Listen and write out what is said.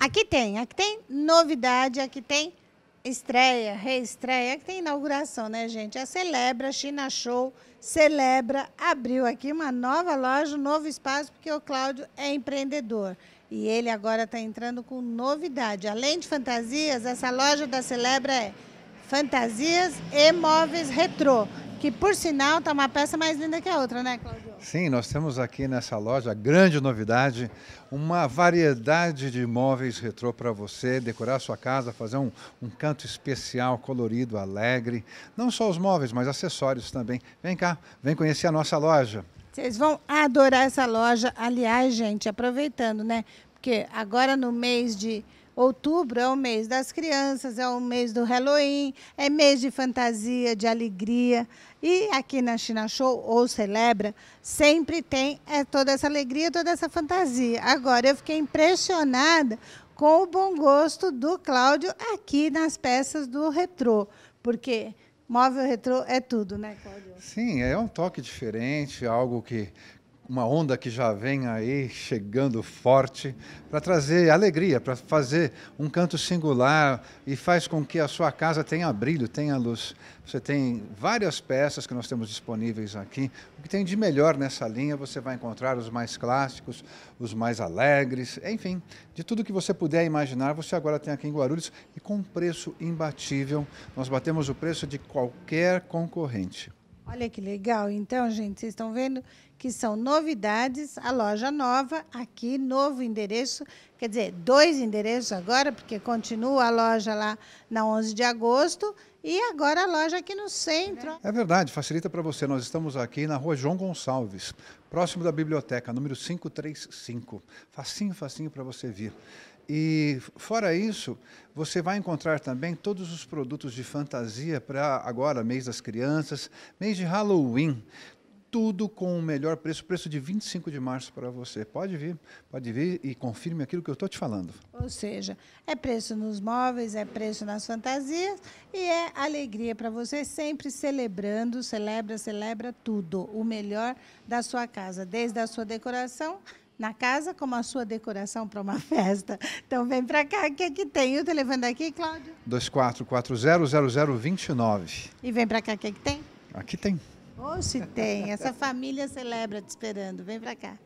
Aqui tem, aqui tem novidade, aqui tem estreia, reestreia, aqui tem inauguração, né, gente? A Celebra, China Show, Celebra, abriu aqui uma nova loja, um novo espaço, porque o Cláudio é empreendedor. E ele agora está entrando com novidade. Além de fantasias, essa loja da Celebra é fantasias e móveis retrô, que por sinal está uma peça mais linda que a outra, né, Cláudio? Sim, nós temos aqui nessa loja, grande novidade, uma variedade de móveis retrô para você decorar sua casa, fazer um, um, canto especial, colorido, alegre. Não só os móveis, mas acessórios também. Vem cá, vem conhecer a nossa loja. Vocês vão adorar essa loja. Aliás, gente, aproveitando, né? Porque agora no mês de Outubro é o mês das crianças, é o mês do Halloween, é mês de fantasia, de alegria. E aqui na China Show, ou Celebra, sempre tem é, toda essa alegria, toda essa fantasia. Agora, eu fiquei impressionada com o bom gosto do Cláudio aqui nas peças do retrô, porque móvel retrô é tudo, né, Cláudio? Sim, é um toque diferente, algo que uma onda que já vem aí chegando forte para trazer alegria, para fazer um canto singular e faz com que a sua casa tenha brilho, tenha luz. Você tem várias peças que nós temos disponíveis aqui. O que tem de melhor nessa linha, você vai encontrar os mais clássicos, os mais alegres, enfim, de tudo que você puder imaginar, você agora tem aqui em Guarulhos e com um preço imbatível. Nós batemos o preço de qualquer concorrente. Olha que legal. Então, gente, vocês estão vendo que são novidades, a loja nova, aqui, novo endereço, quer dizer, dois endereços agora, porque continua a loja lá na 11 de agosto e agora a loja aqui no centro. É verdade, facilita para você. Nós estamos aqui na rua João Gonçalves, próximo da biblioteca, número 535. Facinho, facinho para você vir. E fora isso, você vai encontrar também todos os produtos de fantasia para agora, mês das crianças, mês de Halloween. Tudo com o melhor preço, preço de 25 de março para você. Pode vir, pode vir e confirme aquilo que eu estou te falando. Ou seja, é preço nos móveis, é preço nas fantasias e é alegria para você, sempre celebrando, celebra, celebra tudo, o melhor da sua casa, desde a sua decoração na casa como a sua decoração para uma festa. Então vem para cá, O que é que tem o telefone aqui, Cláudio? 24400029. E vem para cá, O que é que tem? Aqui tem. Ou oh, se tem, essa família celebra te esperando. Vem para cá.